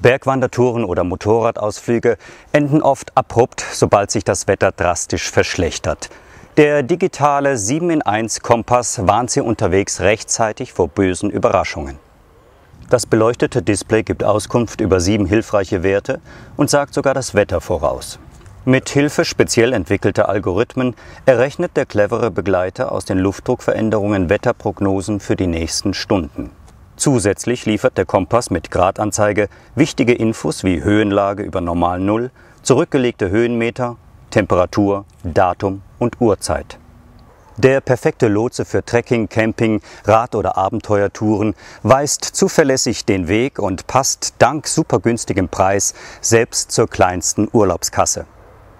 Bergwandertouren oder Motorradausflüge enden oft abrupt, sobald sich das Wetter drastisch verschlechtert. Der digitale 7 in 1 Kompass warnt Sie unterwegs rechtzeitig vor bösen Überraschungen. Das beleuchtete Display gibt Auskunft über sieben hilfreiche Werte und sagt sogar das Wetter voraus. Mit Hilfe speziell entwickelter Algorithmen errechnet der clevere Begleiter aus den Luftdruckveränderungen Wetterprognosen für die nächsten Stunden. Zusätzlich liefert der Kompass mit Gradanzeige wichtige Infos wie Höhenlage über Normal Null, zurückgelegte Höhenmeter, Temperatur, Datum und Uhrzeit. Der perfekte Lotse für Trekking, Camping, Rad- oder Abenteuertouren weist zuverlässig den Weg und passt dank supergünstigem Preis selbst zur kleinsten Urlaubskasse.